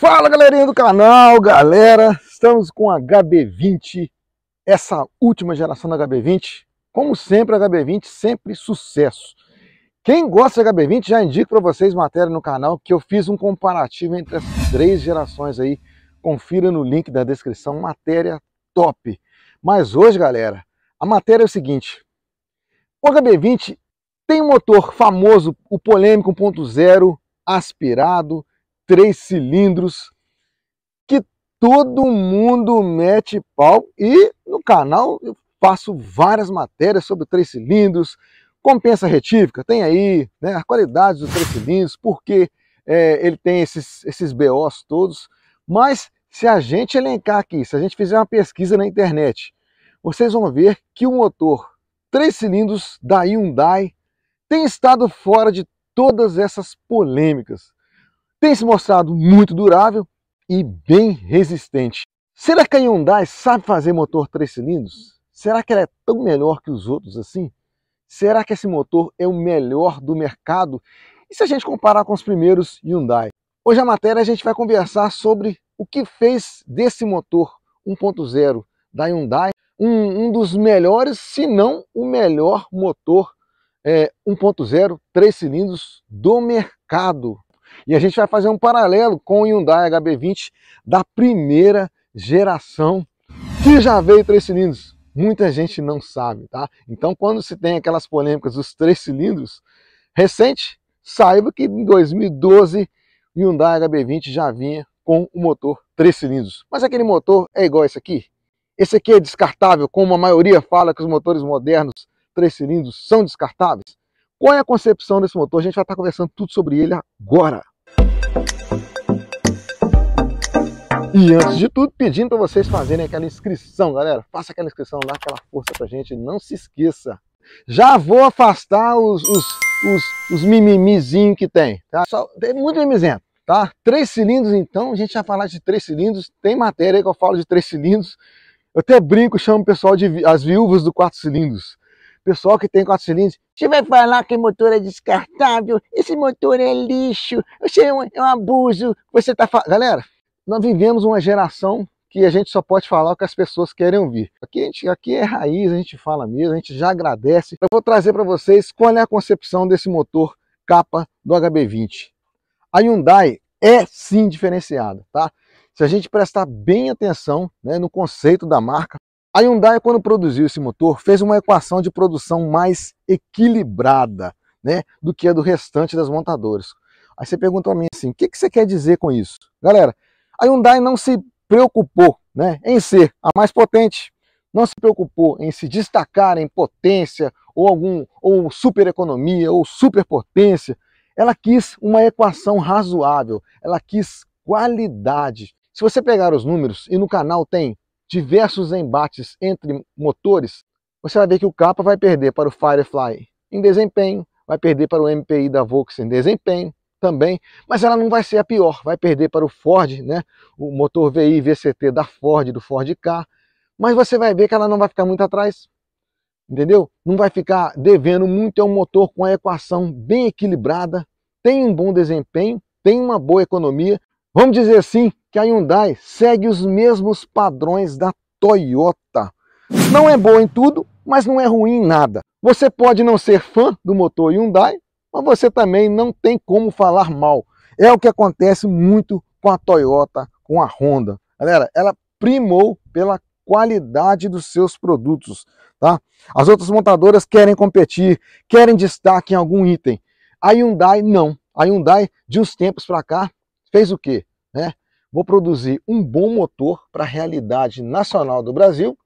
Fala galerinha do canal, galera! Estamos com a HB20, essa última geração da HB20. Como sempre, a HB20 sempre sucesso. Quem gosta da HB20, já indico para vocês matéria no canal que eu fiz um comparativo entre as três gerações aí. Confira no link da descrição, matéria top. Mas hoje, galera, a matéria é o seguinte. O HB20 tem um motor famoso, o polêmico 1.0 aspirado, três cilindros, que todo mundo mete pau. E no canal eu faço várias matérias sobre três cilindros, compensa retífica, tem aí né, a qualidade dos três cilindros, porque é, ele tem esses, esses BOs todos. Mas se a gente elencar aqui, se a gente fizer uma pesquisa na internet, vocês vão ver que o motor três cilindros da Hyundai tem estado fora de todas essas polêmicas tem se mostrado muito durável e bem resistente. Será que a Hyundai sabe fazer motor 3 cilindros? Será que ela é tão melhor que os outros assim? Será que esse motor é o melhor do mercado? E se a gente comparar com os primeiros Hyundai? Hoje a matéria a gente vai conversar sobre o que fez desse motor 1.0 da Hyundai um, um, dos melhores, se não o melhor motor é, 1.0 três cilindros do mercado. E a gente vai fazer um paralelo com o Hyundai HB20 da primeira geração, que já veio três cilindros. Muita gente não sabe, tá? Então, quando se tem aquelas polêmicas dos três cilindros, recente, saiba que em 2012 o Hyundai HB20 já vinha com o motor três cilindros. Mas aquele motor é igual esse aqui? Esse aqui é descartável, como a maioria fala que os motores modernos três cilindros são descartáveis? Qual é a concepção desse motor? A gente vai estar conversando tudo sobre ele agora. E antes de tudo, pedindo para vocês fazerem aquela inscrição, galera. Faça aquela inscrição dá aquela força pra gente. Não se esqueça. Já vou afastar os, os, os, os mimimizinhos que tem. Tá? Só, tem muito mimizento. Tá? Três cilindros, então, a gente já falar de três cilindros. Tem matéria aí que eu falo de três cilindros. Eu até brinco, chamo o pessoal de as viúvas do quatro cilindros pessoal que tem quatro cilindros, você vai falar que motor é descartável, esse motor é lixo, isso é um, é um abuso, você tá falando... Galera, nós vivemos uma geração que a gente só pode falar o que as pessoas querem ouvir. Aqui, a gente, aqui é raiz, a gente fala mesmo, a gente já agradece. Eu vou trazer para vocês qual é a concepção desse motor capa do HB20. A Hyundai é sim diferenciada, tá? Se a gente prestar bem atenção né, no conceito da marca, a Hyundai, quando produziu esse motor, fez uma equação de produção mais equilibrada né, do que a do restante das montadoras. Aí você pergunta a mim assim, o que, que você quer dizer com isso? Galera, a Hyundai não se preocupou né, em ser a mais potente, não se preocupou em se destacar em potência ou algum ou super economia ou super potência. Ela quis uma equação razoável, ela quis qualidade. Se você pegar os números e no canal tem diversos embates entre motores, você vai ver que o Kappa vai perder para o Firefly em desempenho, vai perder para o MPI da Volkswagen em desempenho também, mas ela não vai ser a pior, vai perder para o Ford, né? o motor VI VCT da Ford, do Ford car mas você vai ver que ela não vai ficar muito atrás, entendeu? Não vai ficar devendo muito, é um motor com a equação bem equilibrada, tem um bom desempenho, tem uma boa economia, Vamos dizer assim que a Hyundai segue os mesmos padrões da Toyota. Não é boa em tudo, mas não é ruim em nada. Você pode não ser fã do motor Hyundai, mas você também não tem como falar mal. É o que acontece muito com a Toyota, com a Honda. Galera, ela primou pela qualidade dos seus produtos, tá? As outras montadoras querem competir, querem destaque em algum item. A Hyundai não. A Hyundai, de uns tempos para cá, fez o quê? Né? Vou produzir um bom motor para a realidade nacional do Brasil,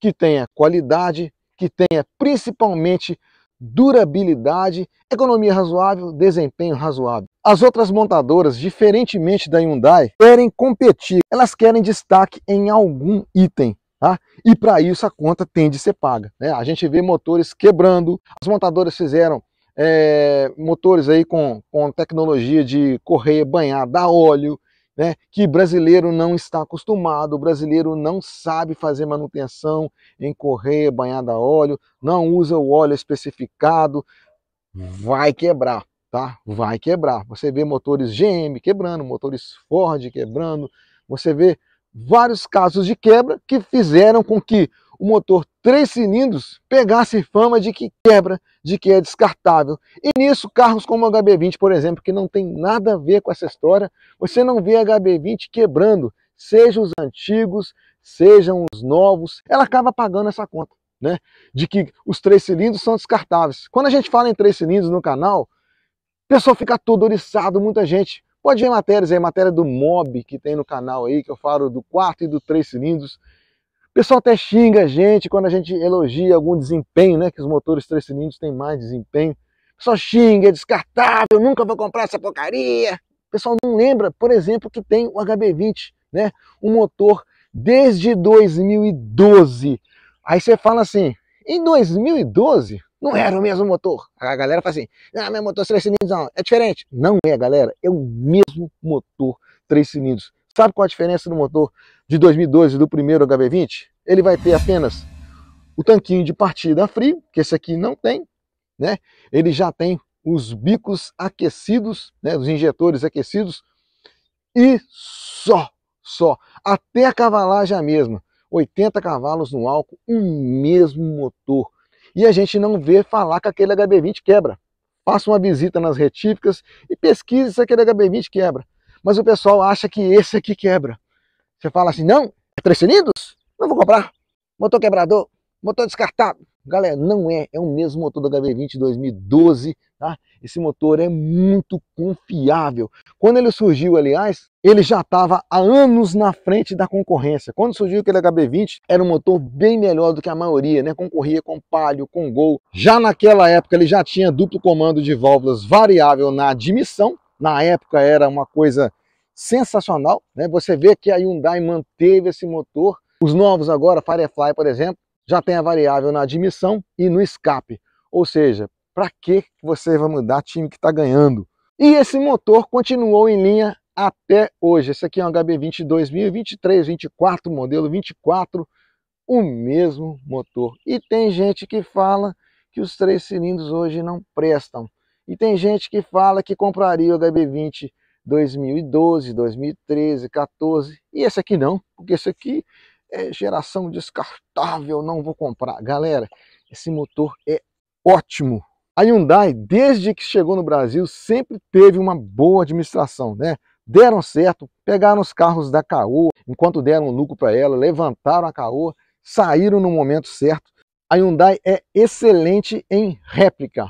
que tenha qualidade, que tenha principalmente durabilidade, economia razoável, desempenho razoável. As outras montadoras, diferentemente da Hyundai, querem competir, elas querem destaque em algum item. Tá? E para isso a conta tem de ser paga. Né? A gente vê motores quebrando, as montadoras fizeram é, motores aí com, com tecnologia de correia banhada a óleo, né, que brasileiro não está acostumado, o brasileiro não sabe fazer manutenção em correia banhada a óleo, não usa o óleo especificado, vai quebrar, tá? Vai quebrar. Você vê motores GM quebrando, motores Ford quebrando, você vê vários casos de quebra que fizeram com que o motor três cilindros pegasse fama de que quebra, de que é descartável. E nisso, carros como o HB20, por exemplo, que não tem nada a ver com essa história, você não vê HB20 quebrando, sejam os antigos, sejam os novos, ela acaba pagando essa conta, né? De que os três cilindros são descartáveis. Quando a gente fala em três cilindros no canal, o pessoal fica todo oriçado, muita gente. Pode ver matérias aí, matéria do MOB que tem no canal aí, que eu falo do quarto e do três cilindros. O pessoal até xinga a gente quando a gente elogia algum desempenho, né? Que os motores três cilindros têm mais desempenho. Só pessoal xinga, é descartável, nunca vou comprar essa porcaria. O pessoal não lembra, por exemplo, que tem o HB20, né? Um motor desde 2012. Aí você fala assim, em 2012 não era o mesmo motor. A galera fala assim, ah, meu motor três cilindros não, é diferente. Não é, galera, é o mesmo motor três cilindros. Sabe qual a diferença do motor de 2012 do primeiro HB20? Ele vai ter apenas o tanquinho de partida frio, que esse aqui não tem, né? Ele já tem os bicos aquecidos, né? os injetores aquecidos, e só, só, até a cavalagem é a mesma, 80 cavalos no álcool, o um mesmo motor. E a gente não vê falar que aquele HB20 quebra. Faça uma visita nas retíficas e pesquise se aquele HB20 quebra mas o pessoal acha que esse aqui quebra. Você fala assim, não, é três cilindros? Não vou comprar. Motor quebrador, motor descartado. Galera, não é, é o mesmo motor do HB20 2012, tá? Esse motor é muito confiável. Quando ele surgiu, aliás, ele já estava há anos na frente da concorrência. Quando surgiu aquele HB20, era um motor bem melhor do que a maioria, né? Concorria com Palio, com Gol. Já naquela época, ele já tinha duplo comando de válvulas variável na admissão, na época era uma coisa sensacional. Né? Você vê que a Hyundai manteve esse motor. Os novos agora, Firefly, por exemplo, já tem a variável na admissão e no escape. Ou seja, para que você vai mudar time que está ganhando? E esse motor continuou em linha até hoje. Esse aqui é um HB20 2023, 24, modelo 24, o mesmo motor. E tem gente que fala que os três cilindros hoje não prestam. E tem gente que fala que compraria o db 20 2012, 2013, 14. E esse aqui não, porque esse aqui é geração descartável, não vou comprar. Galera, esse motor é ótimo. A Hyundai, desde que chegou no Brasil, sempre teve uma boa administração, né? Deram certo, pegaram os carros da Caoa, enquanto deram um lucro para ela, levantaram a Caoa, saíram no momento certo. A Hyundai é excelente em réplica.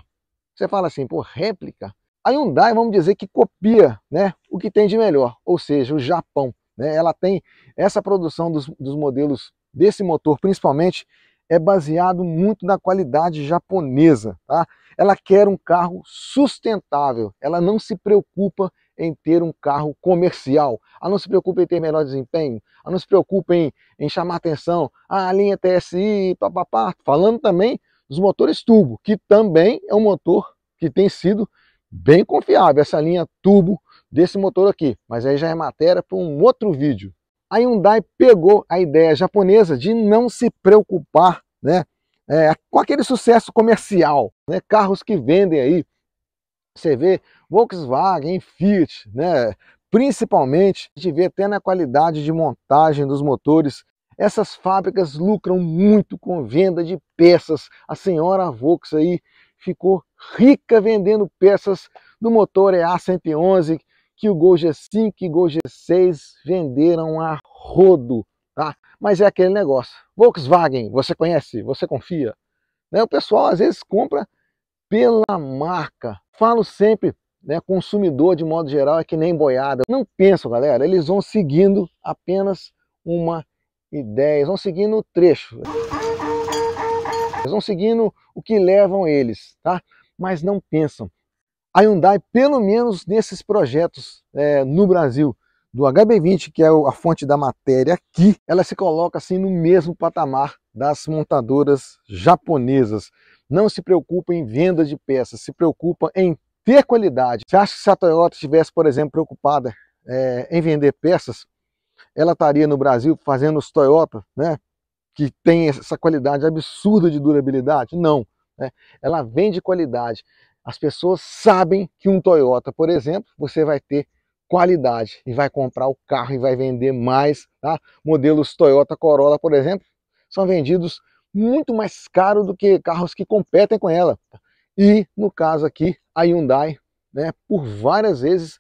Você fala assim, pô, réplica? A Hyundai, vamos dizer que copia né, o que tem de melhor, ou seja, o Japão. Né, ela tem essa produção dos, dos modelos desse motor, principalmente, é baseado muito na qualidade japonesa. Tá? Ela quer um carro sustentável, ela não se preocupa em ter um carro comercial, ela não se preocupa em ter melhor desempenho, ela não se preocupa em, em chamar atenção, ah, a linha TSI, papapá, falando também dos motores turbo, que também é um motor que tem sido bem confiável, essa linha turbo desse motor aqui. Mas aí já é matéria para um outro vídeo. A Hyundai pegou a ideia japonesa de não se preocupar né, é, com aquele sucesso comercial, né, carros que vendem aí. Você vê Volkswagen, Fiat, né, principalmente, a gente vê até na qualidade de montagem dos motores essas fábricas lucram muito com venda de peças. A senhora Vox aí ficou rica vendendo peças do motor EA111 que o Gol G5 e Gol G6 venderam a rodo, tá? Mas é aquele negócio. Volkswagen, você conhece, você confia. Né? O pessoal às vezes compra pela marca. Falo sempre, né, consumidor de modo geral é que nem boiada. Não pensam, galera, eles vão seguindo apenas uma e 10, vão seguindo o trecho. Eles vão seguindo o que levam eles, tá? Mas não pensam. A Hyundai, pelo menos nesses projetos é, no Brasil, do HB20, que é a fonte da matéria aqui, ela se coloca assim no mesmo patamar das montadoras japonesas. Não se preocupa em venda de peças, se preocupa em ter qualidade. Você acha que se a Toyota estivesse, por exemplo, preocupada é, em vender peças, ela estaria no Brasil fazendo os Toyota, né? Que tem essa qualidade absurda de durabilidade? Não. Né? Ela vende qualidade. As pessoas sabem que um Toyota, por exemplo, você vai ter qualidade e vai comprar o carro e vai vender mais. Tá? Modelos Toyota Corolla, por exemplo, são vendidos muito mais caro do que carros que competem com ela. E no caso aqui, a Hyundai, né, por várias vezes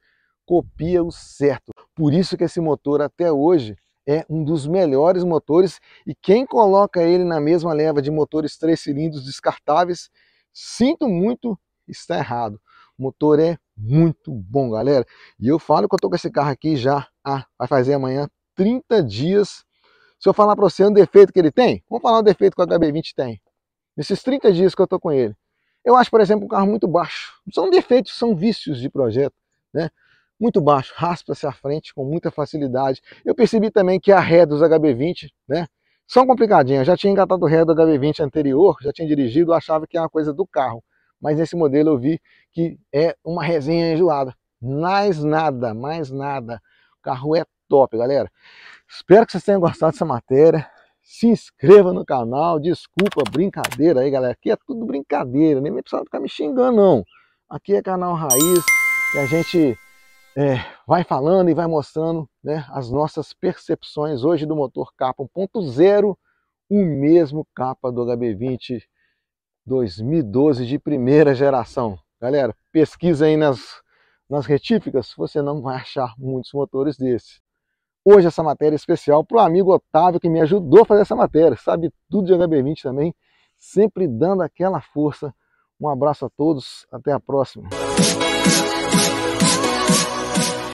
copia o certo. Por isso que esse motor até hoje é um dos melhores motores e quem coloca ele na mesma leva de motores três cilindros descartáveis, sinto muito, está errado. O motor é muito bom, galera. E eu falo que eu tô com esse carro aqui já há, vai fazer amanhã 30 dias. Se eu falar para você é um defeito que ele tem, vamos falar o um defeito que o HB20 tem. Nesses 30 dias que eu tô com ele. Eu acho, por exemplo, um carro muito baixo. São defeitos, são vícios de projeto, né? muito baixo, raspa-se a frente com muita facilidade. Eu percebi também que a ré dos HB20, né? São complicadinhas. Já tinha engatado ré do HB20 anterior, já tinha dirigido, achava que era uma coisa do carro. Mas nesse modelo eu vi que é uma resenha enjoada. Mais nada, mais nada. O carro é top, galera. Espero que vocês tenham gostado dessa matéria. Se inscreva no canal. Desculpa, brincadeira aí, galera. Aqui é tudo brincadeira. Nem precisa ficar me xingando, não. Aqui é canal Raiz e a gente é, vai falando e vai mostrando né, as nossas percepções hoje do motor capa 1.0, o mesmo capa do HB20 2012 de primeira geração. Galera, pesquisa aí nas, nas retíficas, você não vai achar muitos motores desses. Hoje essa matéria é especial para o amigo Otávio que me ajudou a fazer essa matéria, sabe tudo de HB20 também, sempre dando aquela força. Um abraço a todos, até a próxima.